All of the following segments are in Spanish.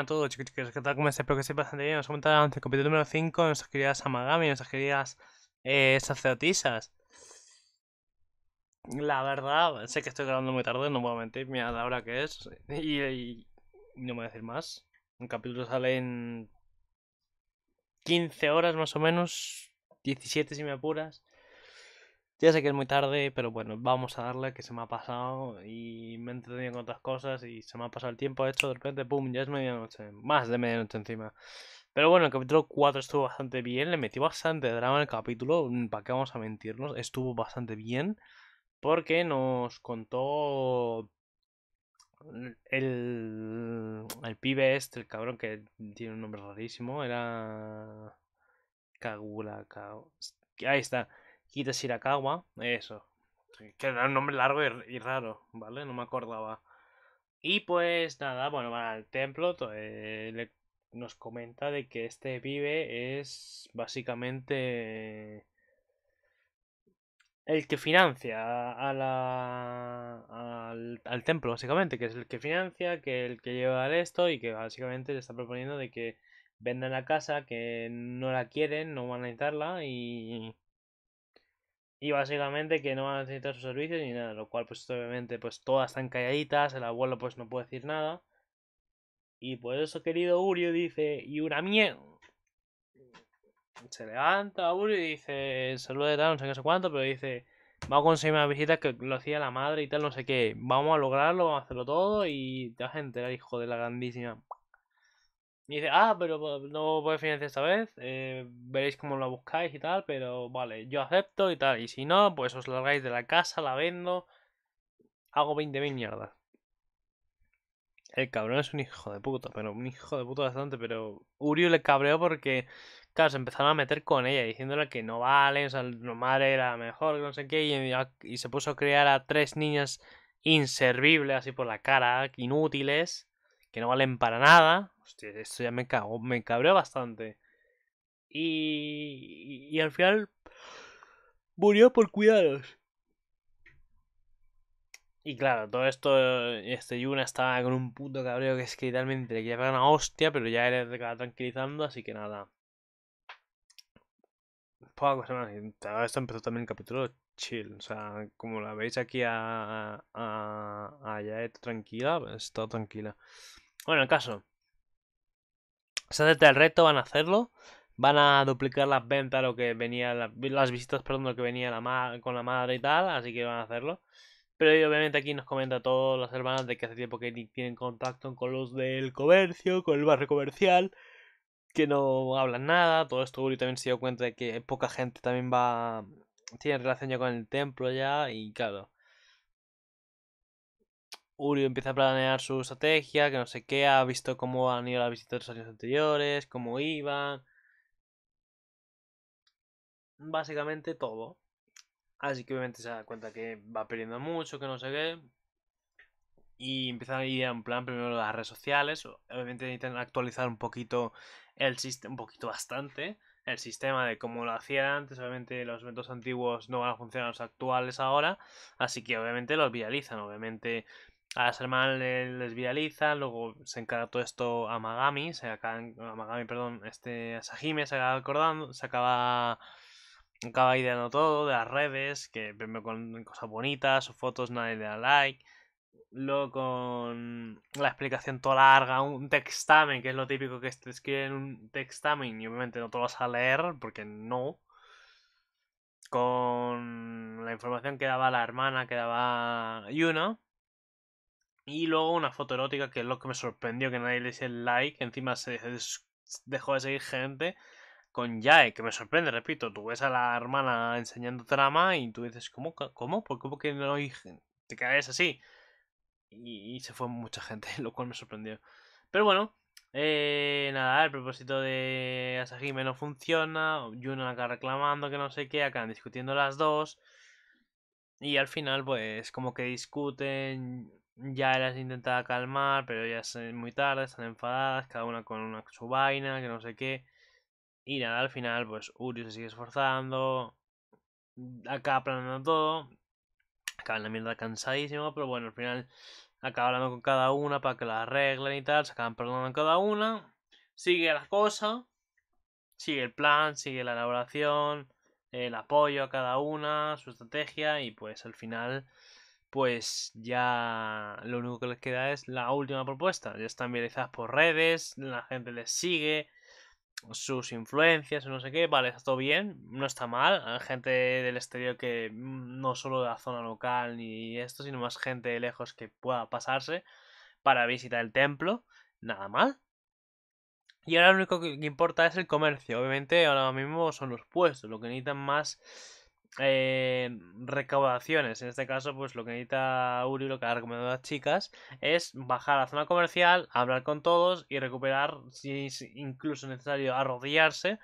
a todos, chicos, que ¿Qué tal? ¿Cómo estáis? Espero que estéis bastante bien. Nos ha en el capítulo número 5, nuestras queridas Amagami, nuestras queridas eh, sacerdotisas. La verdad, sé que estoy grabando muy tarde, no voy a mentir, mira la hora que es. Y, no y no voy a decir más. Un capítulo sale en 15 horas más o menos, 17 si me apuras. Ya sé que es muy tarde, pero bueno, vamos a darle que se me ha pasado y me he entretenido con otras cosas y se me ha pasado el tiempo hecho, de repente, ¡pum! Ya es medianoche, más de medianoche encima. Pero bueno, el capítulo 4 estuvo bastante bien, le metí bastante drama en el capítulo, mm, ¿para qué vamos a mentirnos? Estuvo bastante bien porque nos contó el, el pibe este, el cabrón que tiene un nombre rarísimo, era... Kagura, Ahí está. Kita Shirakawa, eso. Que era un nombre largo y, raro, ¿vale? No me acordaba. Y pues nada, bueno, van al templo, eh, nos comenta de que este vive es básicamente el que financia a la, al, templo, básicamente, que es el que financia, que el que lleva esto y que básicamente le está proponiendo de que vendan la casa, que no la quieren, no van a necesitarla y y básicamente que no van a necesitar sus servicios ni nada, lo cual pues obviamente pues todas están calladitas, el abuelo pues no puede decir nada. Y por pues, eso querido Urio dice, y una Se levanta Urio y dice, saludos de tal, no sé qué, sé cuánto, pero dice, vamos a conseguir una visita que lo hacía la madre y tal, no sé qué, vamos a lograrlo, vamos a hacerlo todo y te vas a enterar, hijo de la grandísima. Y dice, ah, pero pues, no voy a financiar esta vez, eh, veréis cómo la buscáis y tal, pero vale, yo acepto y tal. Y si no, pues os largáis de la casa, la vendo, hago 20.000 mierdas. El cabrón es un hijo de puta, pero un hijo de puta bastante, pero Uriu le cabreó porque, claro, se empezaron a meter con ella, diciéndole que no vale, o sea, la madre era mejor, no sé qué, y, y se puso a crear a tres niñas inservibles así por la cara, inútiles que no valen para nada. Hostia, esto ya me cago, me cabreó bastante. Y, al final murió por cuidados. Y claro, todo esto, este Yuna estaba con un puto cabreo que es que literalmente le quería una hostia, pero ya él tranquilizando, así que nada. Poca pues, Esto empezó también el capítulo chill, o sea, como la veis aquí a, a, a tranquila, está pues, tranquila. Bueno, el caso. Se acepta el reto, van a hacerlo. Van a duplicar las ventas, lo que venía, las visitas, perdón, lo que venía con la madre y tal, así que van a hacerlo. Pero obviamente aquí nos comenta a todas las hermanas de que hace tiempo que tienen contacto con los del comercio, con el barrio comercial, que no hablan nada. Todo esto Uri también se dio cuenta de que poca gente también va. tiene relación ya con el templo ya, y claro. Urio empieza a planear su estrategia, que no sé qué, ha visto cómo han ido las visitas de los años anteriores, cómo iban. Básicamente todo. Así que obviamente se da cuenta que va perdiendo mucho, que no sé qué. Y empiezan a ir a un plan primero las redes sociales. Obviamente necesitan actualizar un poquito el sistema, un poquito bastante el sistema de cómo lo hacían antes. Obviamente los eventos antiguos no van a funcionar los actuales ahora. Así que obviamente los viralizan. Obviamente a las hermanas les viraliza, luego se encarga todo esto a Magami, se a Magami, perdón, este Sahime, se acaba acordando, se acaba acaba ideando todo de las redes, que primero con cosas bonitas, fotos nadie le da like, luego con la explicación toda larga, un textamen, que es lo típico que te escriben un textamen y obviamente no te vas a leer porque no. Con la información que daba la hermana, que daba Yuna, y luego una foto erótica, que es lo que me sorprendió que nadie le hice el like. Encima se dejó de seguir gente con Yae, que me sorprende, repito. Tú ves a la hermana enseñando trama y tú dices, ¿cómo? ¿Cómo? ¿Por qué no hay gente? Te quedas así. Y, se fue mucha gente, lo cual me sorprendió. Pero bueno, eh, nada, el propósito de Asahime no funciona. yuna acá reclamando que no sé qué, acaban discutiendo las dos. Y al final, pues, como que discuten ya las intentaba calmar, pero ya es muy tarde, están enfadadas, cada una con una, su vaina, que no sé qué. Y nada, al final, pues Uri se sigue esforzando, acaba planeando todo, acaba en la mierda cansadísimo, pero bueno, al final acaba hablando con cada una para que la arreglen y tal, se acaban perdonando cada una, sigue la cosa, sigue el plan, sigue la elaboración, el apoyo a cada una, su estrategia y pues al final pues ya lo único que les queda es la última propuesta. Ya están viralizadas por redes, la gente les sigue, sus influencias, no sé qué, vale, está todo bien, no está mal. Hay gente del exterior que mm, no solo de la zona local ni esto, sino más gente de lejos que pueda pasarse para visitar el templo, nada mal. Y ahora lo único que importa es el comercio. Obviamente ahora mismo son los puestos, lo que necesitan más eh, recaudaciones. En este caso, pues lo que necesita Uri, lo que ha recomendado a las chicas, es bajar a la zona comercial, hablar con todos y recuperar, si es incluso necesario, arrodillarse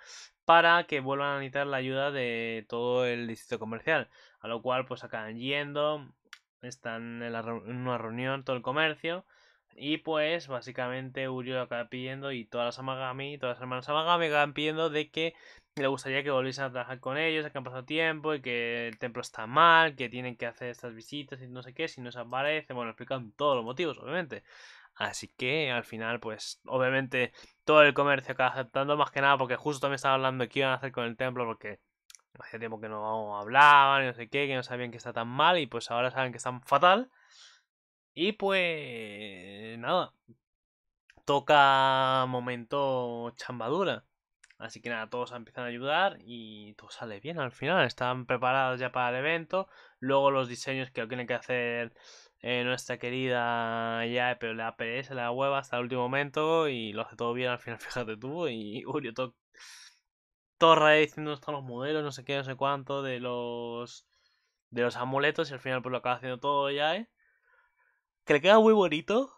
para que vuelvan a necesitar la ayuda de todo el distrito comercial. A lo cual, pues acaban yendo, están en, en una reunión, todo el comercio, y pues básicamente Uryu acaba pidiendo y todas las Amagami, todas las hermanas Amagami acaban pidiendo de que le gustaría que volviesen a trabajar con ellos, que han pasado tiempo y que el templo está mal, que tienen que hacer estas visitas y no sé qué, si no se aparece, bueno, explican todos los motivos, obviamente. Así que al final, pues obviamente todo el comercio acaba aceptando, más que nada porque justo también estaba hablando de qué iban a hacer con el templo porque hacía tiempo que no hablaban y no sé qué, que no sabían que está tan mal y pues ahora saben que está fatal. Y pues nada, toca momento chambadura. Así que nada, todos empiezan a ayudar y todo sale bien al final. Están preparados ya para el evento. Luego los diseños que tiene que hacer eh, nuestra querida ya, pero la APS, la hueva hasta el último momento y lo hace todo bien al final, fíjate tú. Y Urio todo, todo diciendo están los modelos, no sé qué, no sé cuánto, de los de los amuletos y al final pues lo acaba haciendo todo ya, que le queda muy bonito,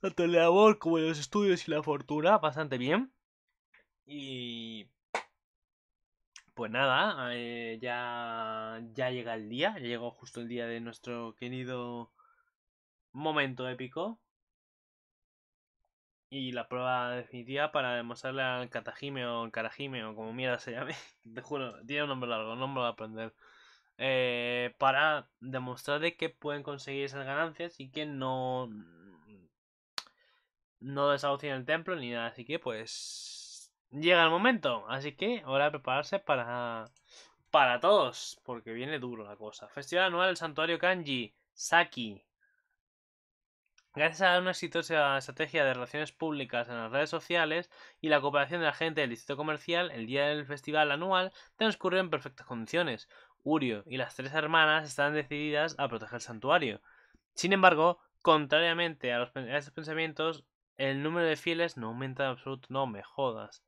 tanto el labor como los estudios y la fortuna, bastante bien. Y pues nada, eh, ya, ya llega el día, llegó justo el día de nuestro querido momento épico. Y la prueba definitiva para demostrarle al Katajime o al Karajime o como mierda se llame. Te juro, tiene un nombre largo, no me lo voy a aprender. Eh, para demostrar de que pueden conseguir esas ganancias y que no no desahucien el templo ni nada así que pues llega el momento así que ahora prepararse para para todos porque viene duro la cosa festival anual del santuario kanji saki Gracias a una exitosa estrategia de relaciones públicas en las redes sociales y la cooperación de la gente del distrito comercial, el día del festival anual transcurrió en perfectas condiciones. Urio y las tres hermanas están decididas a proteger el santuario. Sin embargo, contrariamente a, los, estos pensamientos, el número de fieles no aumenta en absoluto. No me jodas.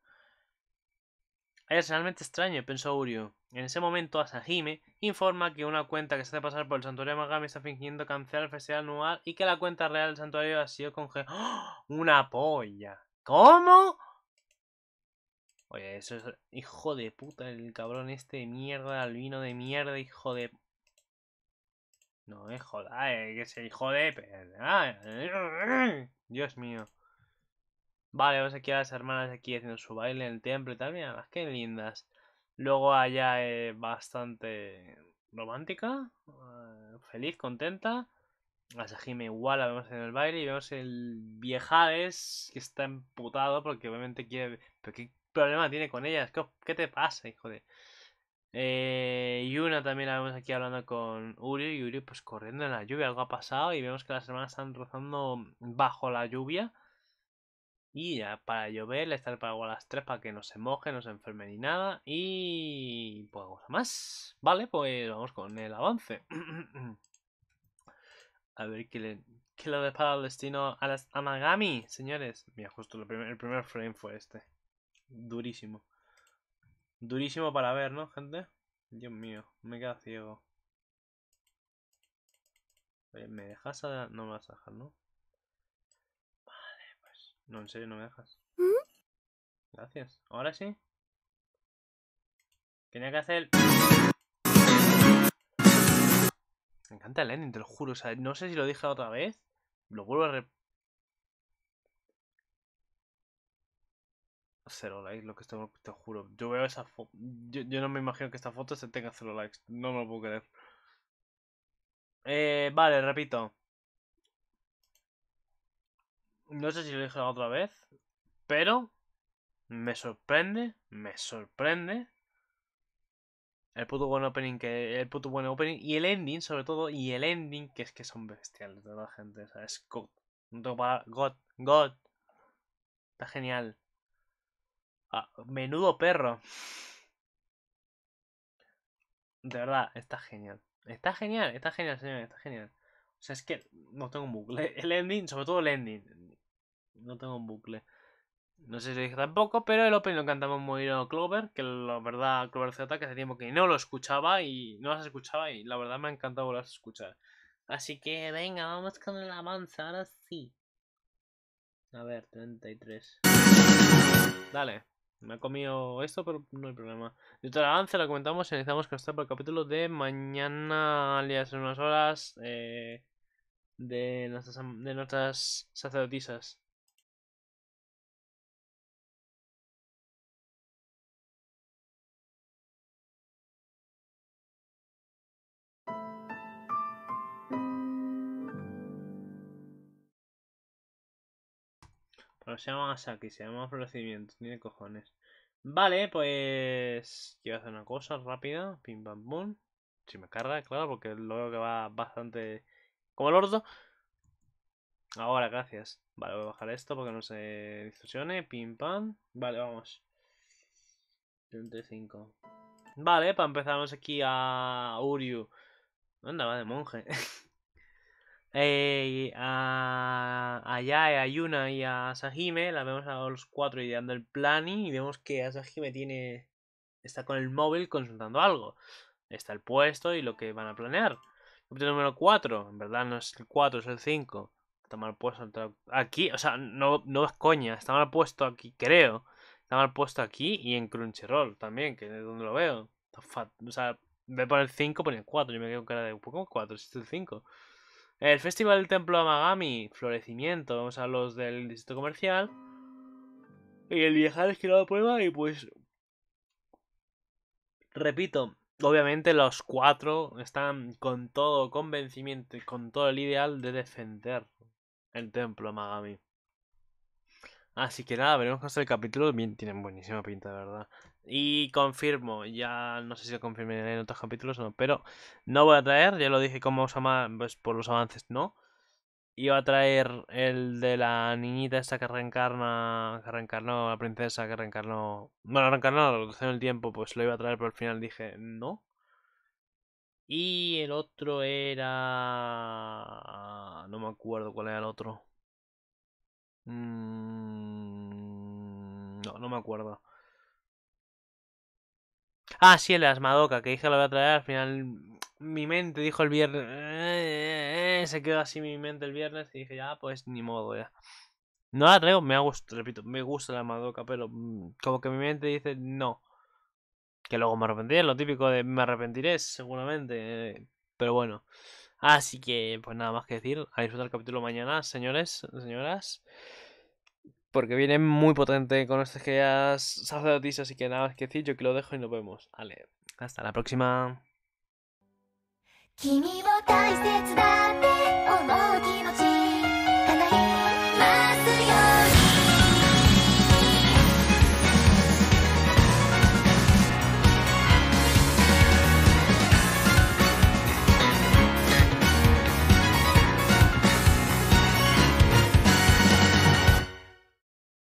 Es realmente extraño, pensó Urio. En ese momento, Asahime informa que una cuenta que se hace pasar por el santuario de Magami está fingiendo cancelar el festival anual y que la cuenta real del santuario ha sido congelada. ¡Oh! ¡Una polla! ¿Cómo? Pues eso es... Hijo de puta, el cabrón este de mierda, albino de mierda, hijo de... No hijo joda, es que se hijo de... Dios mío. Vale, vamos aquí a las hermanas aquí haciendo su baile en el templo y tal. Mira, qué lindas. Luego allá bastante romántica, eh, feliz, contenta. A Sajime igual la vemos en el baile y vemos el viejades que está emputado porque obviamente quiere... ¿Pero qué problema tiene con ellas? ¿Qué, te pasa, hijo de...? Eh, Yuna también la vemos aquí hablando con Uri. Y Uri, pues corriendo en la lluvia, algo ha pasado. Y vemos que las hermanas están rozando bajo la lluvia. Y ya para llover, le para a las tres para que no se moje, no se enferme ni nada. Y pues a más. Vale, pues vamos con el avance. a ver qué le. ¿Qué lo el destino a las Amagami, señores? Mira, justo el primer frame fue este. Durísimo. Durísimo para ver, ¿no, gente? Dios mío, me queda ciego. Eh, ¿Me dejas a... No me vas a dejar, ¿no? Vale, pues... No, en serio, no me dejas. ¿Mm? Gracias. ¿Ahora sí? Tenía que hacer... Me encanta Lenin, te lo juro. O sea, no sé si lo dije otra vez. Lo vuelvo a... repetir cero likes, lo que estoy, te juro. Yo veo esa Yo, no me imagino que esta foto se tenga cero likes. No me lo puedo creer. Eh, vale, repito. No sé si lo dije otra vez, pero me sorprende, me sorprende el puto buen opening que. El puto buen opening. Y el ending, sobre todo. Y el ending, que es que son bestiales de la gente. O es God. God. God. Está genial. Ah, menudo perro. De verdad, está genial. Está genial, está genial, señor, está genial. O sea, es que no tengo un bucle. El ending, sobre todo el ending. No tengo un bucle. No sé si dije tampoco, pero el opening lo cantamos muy bien Clover, que la verdad Clover Z que hace tiempo que no lo escuchaba y no las escuchaba y la verdad me ha encantado volver a escuchar. Así que venga, vamos con el avance, ahora sí. A ver, 33. Dale. Me ha comido esto, pero no hay problema. De avance la comentamos y necesitamos esté para el capítulo de mañana, alias en unas horas, eh, de, nuestras, de nuestras sacerdotisas. No se llama Asaki, se llama Florecimiento, tiene cojones. Vale, pues. Quiero hacer una cosa rápida. Pim pam pum. Si me carga, claro, porque luego que va bastante. Como el orto. Ahora, gracias. Vale, voy a bajar esto porque no se distorsione. Pim pam. Vale, vamos. 35. Vale, para empezamos aquí a Uryu. ¿Dónde va de monje. Ah, a, Yae, a Yuna y a Asahime, la vemos a los cuatro ideando el planning y vemos que Asahime tiene está con el móvil consultando algo. Está el puesto y lo que van a planear. Capítulo número 4, en verdad no es el 4, es el 5. Está mal puesto aquí, o sea, no, no es coña, está mal puesto aquí, creo. Está mal puesto aquí y en Crunchyroll también, que es donde lo veo. o sea, ve por el 5, pone el 4, yo me quedo con cara de, ¿cómo 4? Si este es el 5. El Festival del Templo Amagami, Florecimiento, vamos a los del Distrito Comercial. Y el viajar es que prueba y pues... Repito, obviamente los cuatro están con todo convencimiento y con todo el ideal de defender el templo Amagami. Así que nada, veremos con el capítulo. Bien, tienen buenísima pinta, de verdad. Y confirmo, ya no sé si lo confirmaré en otros capítulos o no, pero no voy a traer, ya lo dije como os ama, pues por los avances no. Iba a traer el de la niñita esta que reencarna, que reencarnó, la princesa que reencarnó, bueno, reencarnó la en el tiempo, pues lo iba a traer, pero al final dije no. Y el otro era... no me acuerdo cuál era el otro. Mm, no, no me acuerdo. Ah, sí, el de que dije que lo voy a traer. Al final, mi mente dijo el viernes. Eh, eh, eh", se quedó así mi mente el viernes. Y dije, ya, pues ni modo, ya. No la traigo, me gusta, repito, me gusta la Asmadoca, pero mm, como que mi mente dice no. Que luego me arrepentiré, lo típico de me arrepentiré, seguramente. pero bueno. Así que, pues nada más que decir. A disfrutar el capítulo mañana, señores, señoras. Porque viene muy potente con estas ideas sacerdotisas, así que nada más que decir, yo que lo dejo y nos vemos. Vale, hasta la próxima.